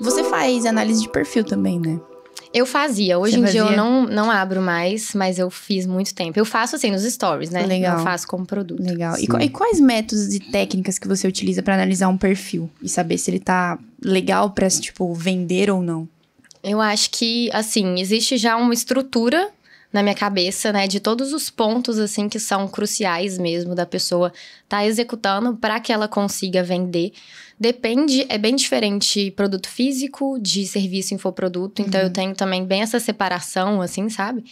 Você faz análise de perfil também, né? Eu fazia. Hoje Você em fazia? dia eu não, não abro mais, mas eu fiz muito tempo. Eu faço assim nos stories, né? Legal. Eu faço como produto. Legal. E, e, quais métodos e técnicas que você utiliza para analisar um perfil e saber se ele tá legal para tipo vender ou não? Eu acho que assim existe já uma estrutura na minha cabeça, né, de todos os pontos assim que são cruciais mesmo da pessoa tá executando para que ela consiga vender. Depende, é bem diferente produto físico de serviço infoproduto, então uhum. eu tenho também bem essa separação, assim, sabe?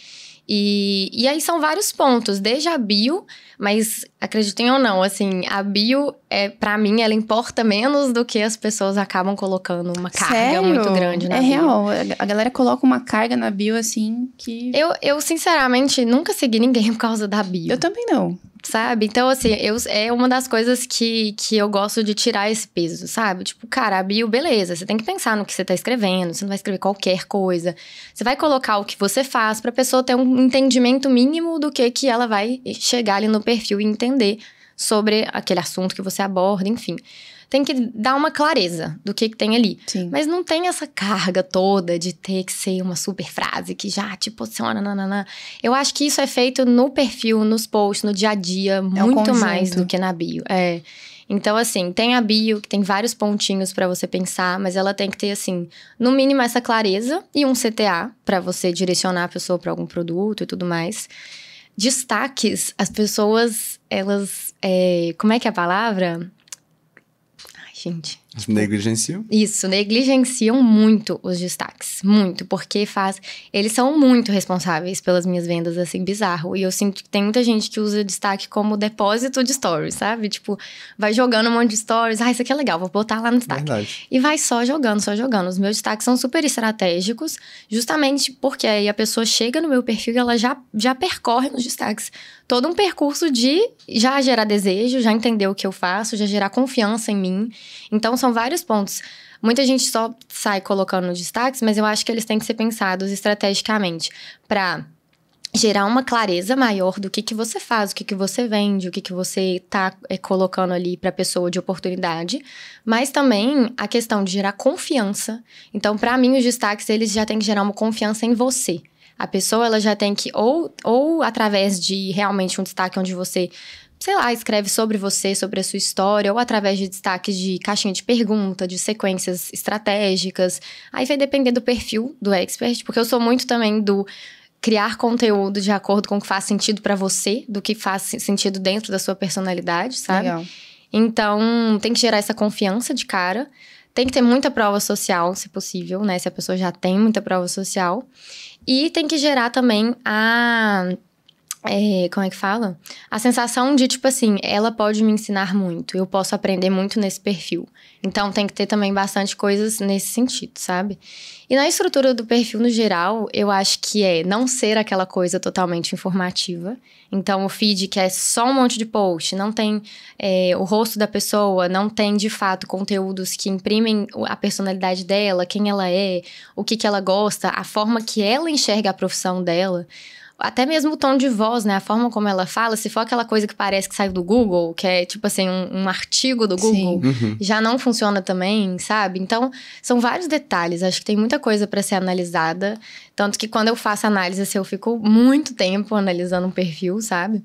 E, e aí são vários pontos, desde a bio, mas acreditem ou não, assim, a bio, é, para mim, ela importa menos do que as pessoas acabam colocando uma carga Sério? muito grande na é real, a galera coloca uma carga na bio, assim, que... Eu, eu, sinceramente, nunca segui ninguém por causa da bio. Eu também não sabe? Então, assim, eu, é uma das coisas que, que eu gosto de tirar esse peso, sabe? Tipo, cara, a bio, beleza, você tem que pensar no que você tá escrevendo, você não vai escrever qualquer coisa. Você vai colocar o que você faz pra pessoa ter um entendimento mínimo do que, que ela vai chegar ali no perfil e entender sobre aquele assunto que você aborda, enfim tem que dar uma clareza do que, que tem ali. Sim. Mas não tem essa carga toda de ter que ser uma super frase que já te posiciona. nananã. Eu acho que isso é feito no perfil, nos posts, no dia a dia, é muito um mais do que na bio. É. Então, assim, tem a bio, que tem vários pontinhos para você pensar, mas ela tem que ter, assim, no mínimo essa clareza e um CTA para você direcionar a pessoa para algum produto e tudo mais. Destaques, as pessoas, elas. É, como é que é a palavra? 心情。Tipo, negligenciam? Isso, negligenciam muito os destaques, muito, porque faz, eles são muito responsáveis pelas minhas vendas assim bizarro. E eu sinto que tem muita gente que usa destaque como depósito de stories, sabe? Tipo, vai jogando um monte de stories, ah, isso aqui é legal, vou botar lá no destaque. Verdade. E vai só jogando, só jogando. Os meus destaques são super estratégicos, justamente porque aí a pessoa chega no meu perfil e ela já já percorre nos destaques todo um percurso de já gerar desejo, já entender o que eu faço, já gerar confiança em mim. Então são são vários pontos. Muita gente só sai colocando destaques, mas eu acho que eles têm que ser pensados estrategicamente para gerar uma clareza maior do que, que você faz, o que, que você vende, o que, que você está é, colocando ali para a pessoa de oportunidade, mas também a questão de gerar confiança. Então, para mim, os destaques eles já têm que gerar uma confiança em você. A pessoa ela já tem que ou, ou através de realmente um destaque onde você sei lá, escreve sobre você, sobre a sua história, ou através de destaques de caixinha de pergunta, de sequências estratégicas. Aí vai depender do perfil do expert, porque eu sou muito também do criar conteúdo de acordo com o que faz sentido para você, do que faz sentido dentro da sua personalidade, sabe? Legal. Então, tem que gerar essa confiança de cara. Tem que ter muita prova social, se possível, né? Se a pessoa já tem muita prova social. E tem que gerar também a é, como é que fala? A sensação de, tipo assim, ela pode me ensinar muito, eu posso aprender muito nesse perfil. Então tem que ter também bastante coisas nesse sentido, sabe? E na estrutura do perfil no geral, eu acho que é não ser aquela coisa totalmente informativa. Então o feed que é só um monte de post, não tem é, o rosto da pessoa, não tem de fato conteúdos que imprimem a personalidade dela, quem ela é, o que, que ela gosta, a forma que ela enxerga a profissão dela até mesmo o tom de voz, né? A forma como ela fala, se for aquela coisa que parece que sai do Google, que é tipo assim, um, um artigo do Google, uhum. já não funciona também, sabe? Então, são vários detalhes. Acho que tem muita coisa para ser analisada. Tanto que quando eu faço análise, assim, eu fico muito tempo analisando um perfil, sabe?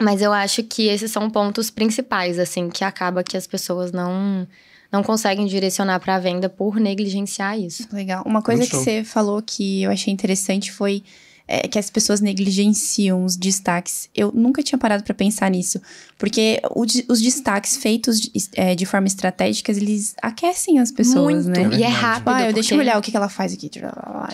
Mas eu acho que esses são pontos principais, assim, que acaba que as pessoas não não conseguem direcionar para a venda por negligenciar isso. Legal. Uma coisa que você falou que eu achei interessante foi é, que as pessoas negligenciam os destaques. Eu nunca tinha parado para pensar nisso, porque o, os destaques feitos de, é, de, forma estratégica, eles aquecem as pessoas, muito, né? É e é rápido. Ah, eu deixa eu olhar o que, que ela faz aqui.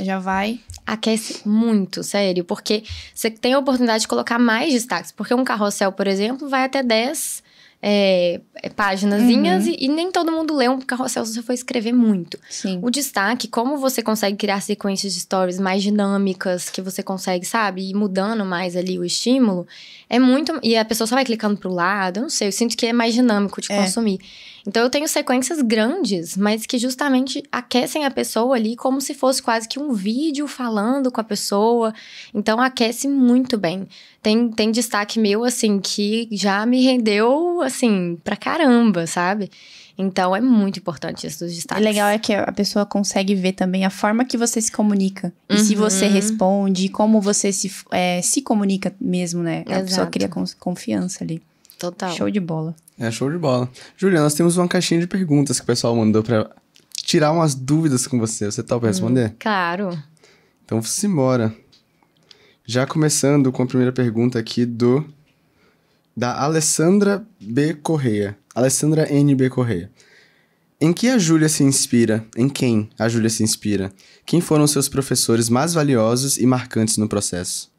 Já vai. Aquece muito, sério, porque você tem a oportunidade de colocar mais destaques, porque um carrossel, por exemplo, vai até 10 é, é uhum. e, e, nem todo mundo lê um carrossel se você for escrever muito. Sim. O destaque, como você consegue criar sequências de stories mais dinâmicas, que você consegue, sabe, ir mudando mais ali o estímulo, é muito. E a pessoa só vai clicando pro lado, eu não sei, eu sinto que é mais dinâmico de é. consumir. Então eu tenho sequências grandes, mas que justamente aquecem a pessoa ali como se fosse quase que um vídeo falando com a pessoa. Então aquece muito bem. Tem, tem destaque meu, assim, que já me rendeu, assim, pra caramba, sabe? Então é muito importante isso dos destaques. O legal é que a pessoa consegue ver também a forma que você se comunica. Uhum. E se uhum. você responde, como você se, é, se comunica mesmo, né? A Exato. pessoa cria confiança ali. Total. Show de bola. É, show de bola. Juliana, nós temos uma caixinha de perguntas que o pessoal mandou para tirar umas dúvidas com você. Você tá pra hum, responder? Hum, claro. Então, simbora. Já começando com a primeira pergunta aqui do... Da Alessandra B. Correia. Alessandra N. B. Correia. Em que a Júlia se inspira? Em quem a Júlia se inspira? Quem foram seus professores mais valiosos e marcantes no processo?